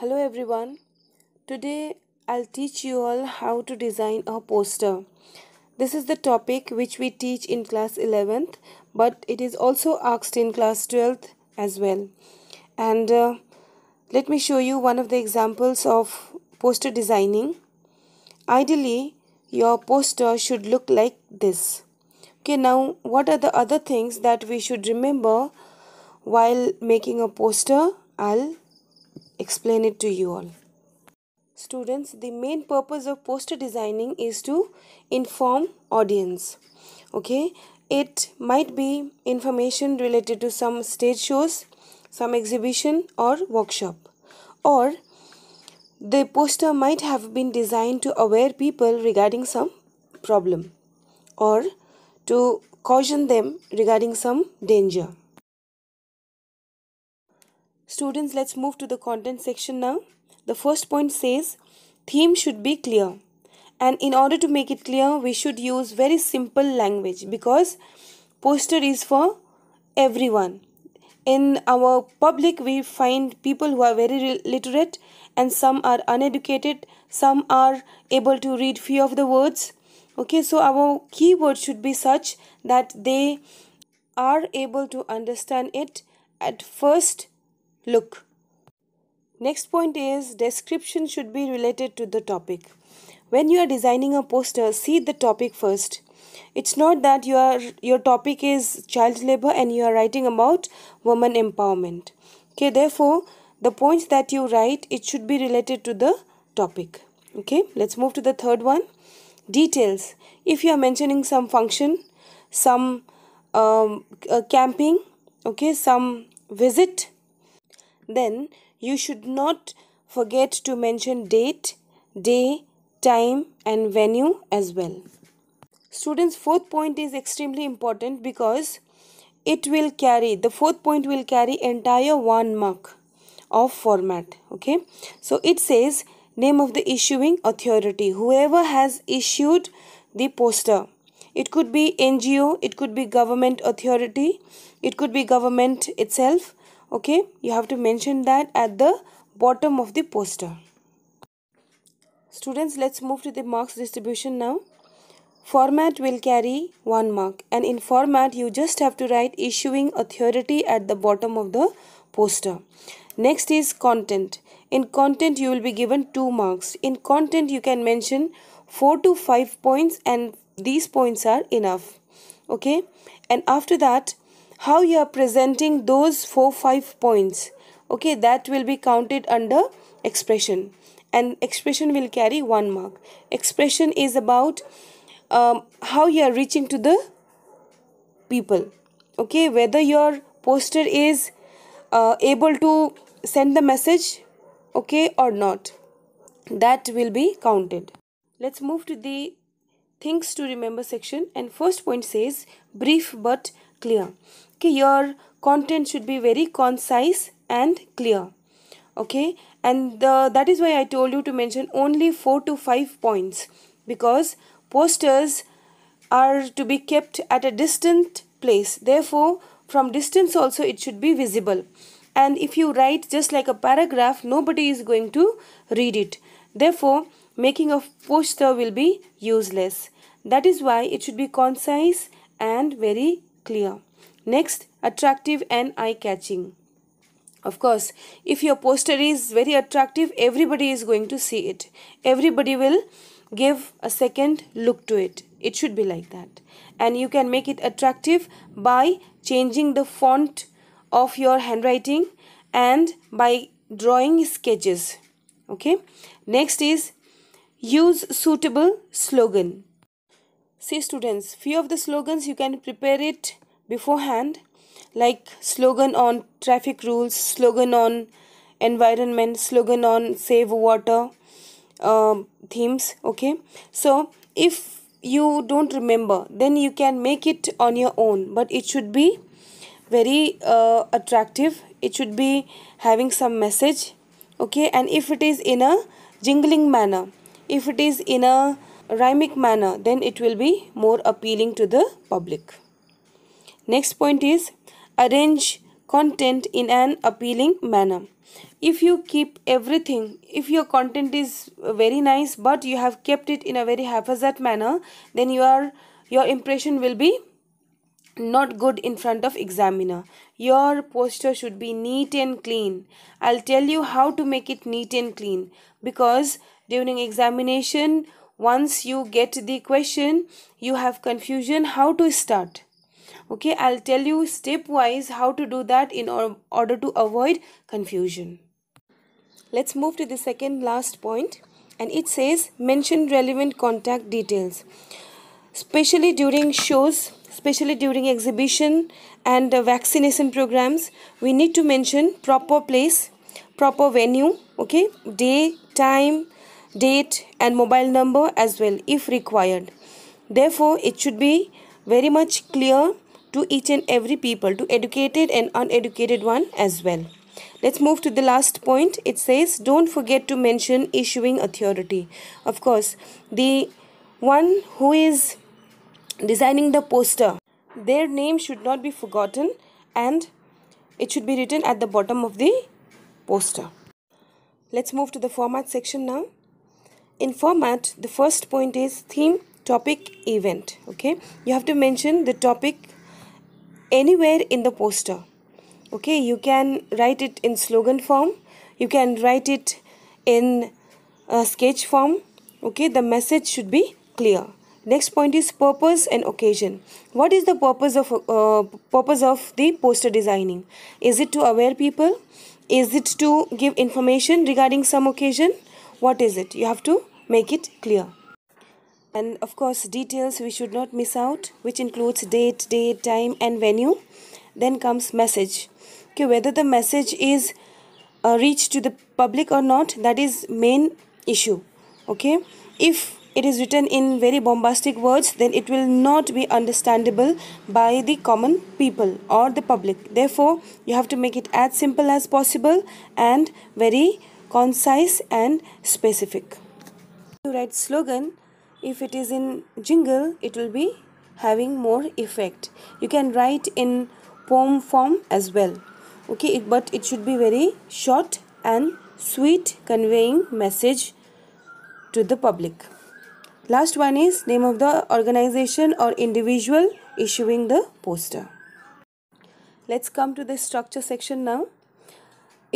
hello everyone today i'll teach you all how to design a poster this is the topic which we teach in class 11th but it is also asked in class 12th as well and uh, let me show you one of the examples of poster designing ideally your poster should look like this okay now what are the other things that we should remember while making a poster i'll explain it to you all. Students, the main purpose of poster designing is to inform audience. Okay, it might be information related to some stage shows, some exhibition or workshop or the poster might have been designed to aware people regarding some problem or to caution them regarding some danger. Students, let's move to the content section now. The first point says theme should be clear. And in order to make it clear, we should use very simple language because poster is for everyone. In our public, we find people who are very literate and some are uneducated, some are able to read few of the words. Okay, so our keywords should be such that they are able to understand it at first look. Next point is description should be related to the topic. When you are designing a poster, see the topic first. It's not that your your topic is child labor and you are writing about woman empowerment. Okay, therefore the points that you write it should be related to the topic. Okay, let's move to the third one. Details. If you are mentioning some function, some um, uh, camping, okay, some visit then you should not forget to mention date, day, time and venue as well. Students fourth point is extremely important because it will carry the fourth point will carry entire one mark of format okay so it says name of the issuing authority whoever has issued the poster it could be ngo it could be government authority it could be government itself okay you have to mention that at the bottom of the poster students let's move to the marks distribution now format will carry one mark and in format you just have to write issuing authority at the bottom of the poster next is content in content you will be given two marks in content you can mention four to five points and these points are enough okay and after that how you are presenting those four five points okay that will be counted under expression and expression will carry one mark expression is about um, how you are reaching to the people okay whether your poster is uh, able to send the message okay or not that will be counted let's move to the things to remember section and first point says brief but clear your content should be very concise and clear okay and the, that is why i told you to mention only four to five points because posters are to be kept at a distant place therefore from distance also it should be visible and if you write just like a paragraph nobody is going to read it therefore making a poster will be useless that is why it should be concise and very clear Next, attractive and eye-catching. Of course, if your poster is very attractive, everybody is going to see it. Everybody will give a second look to it. It should be like that. And you can make it attractive by changing the font of your handwriting and by drawing sketches. Okay. Next is use suitable slogan. See students, few of the slogans you can prepare it beforehand like slogan on traffic rules slogan on environment slogan on save water uh, themes okay so if you don't remember then you can make it on your own but it should be very uh, attractive it should be having some message okay and if it is in a jingling manner if it is in a rhymic manner then it will be more appealing to the public Next point is arrange content in an appealing manner. If you keep everything, if your content is very nice but you have kept it in a very haphazard manner, then your, your impression will be not good in front of examiner. Your posture should be neat and clean. I'll tell you how to make it neat and clean because during examination, once you get the question, you have confusion how to start okay i'll tell you step wise how to do that in order to avoid confusion let's move to the second last point and it says mention relevant contact details especially during shows especially during exhibition and vaccination programs we need to mention proper place proper venue okay day time date and mobile number as well if required therefore it should be very much clear to each and every people, to educated and uneducated one as well. Let's move to the last point. It says, don't forget to mention issuing authority. Of course, the one who is designing the poster, their name should not be forgotten and it should be written at the bottom of the poster. Let's move to the format section now. In format, the first point is theme, topic, event. Okay, you have to mention the topic anywhere in the poster okay you can write it in slogan form you can write it in a sketch form okay the message should be clear next point is purpose and occasion what is the purpose of uh, purpose of the poster designing is it to aware people is it to give information regarding some occasion what is it you have to make it clear and of course details we should not miss out which includes date date time and venue then comes message okay whether the message is uh, reached to the public or not that is main issue okay if it is written in very bombastic words then it will not be understandable by the common people or the public therefore you have to make it as simple as possible and very concise and specific to write slogan if it is in jingle it will be having more effect you can write in poem form as well okay it, but it should be very short and sweet conveying message to the public last one is name of the organization or individual issuing the poster let's come to the structure section now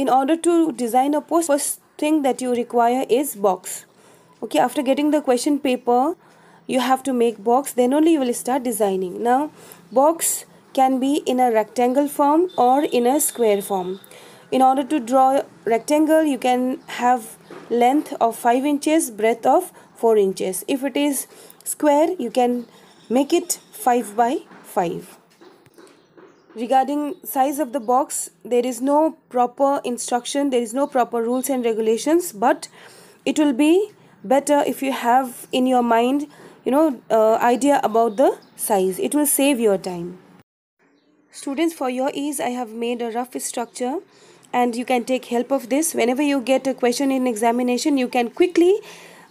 in order to design a poster first thing that you require is box okay after getting the question paper you have to make box then only you will start designing now box can be in a rectangle form or in a square form in order to draw rectangle you can have length of 5 inches breadth of 4 inches if it is square you can make it 5 by 5 regarding size of the box there is no proper instruction there is no proper rules and regulations but it will be better if you have in your mind you know uh, idea about the size it will save your time students for your ease i have made a rough structure and you can take help of this whenever you get a question in examination you can quickly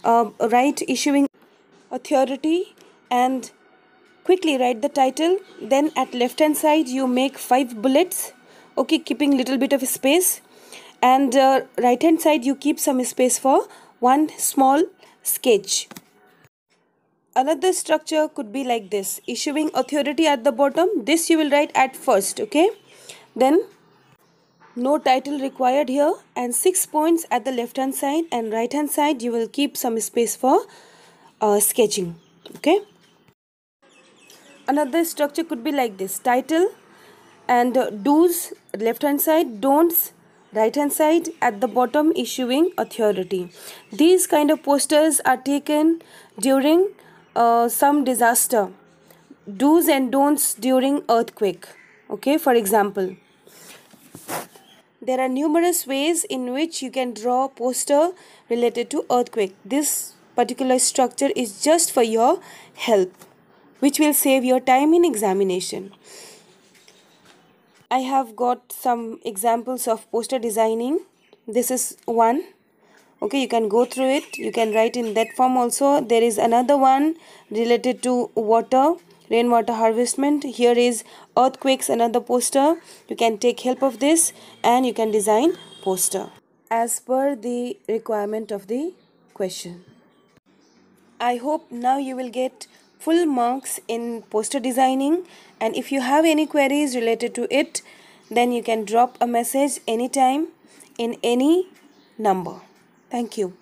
uh, write issuing authority and quickly write the title then at left hand side you make five bullets okay keeping little bit of space and uh, right hand side you keep some space for one small sketch. Another structure could be like this. Issuing authority at the bottom. This you will write at first. Okay. Then no title required here and 6 points at the left hand side and right hand side you will keep some space for uh, sketching okay another structure could be like this title and uh, do's left hand side don'ts right hand side at the bottom issuing authority. These kind of posters are taken during uh, some disaster. Do's and don'ts during earthquake. Okay, for example. There are numerous ways in which you can draw a poster related to earthquake. This particular structure is just for your help, which will save your time in examination. I have got some examples of poster designing. This is one. Okay, you can go through it. You can write in that form also. There is another one related to water, rainwater harvestment. Here is earthquakes, another poster. You can take help of this and you can design poster as per the requirement of the question. I hope now you will get full marks in poster designing and if you have any queries related to it then you can drop a message anytime in any number thank you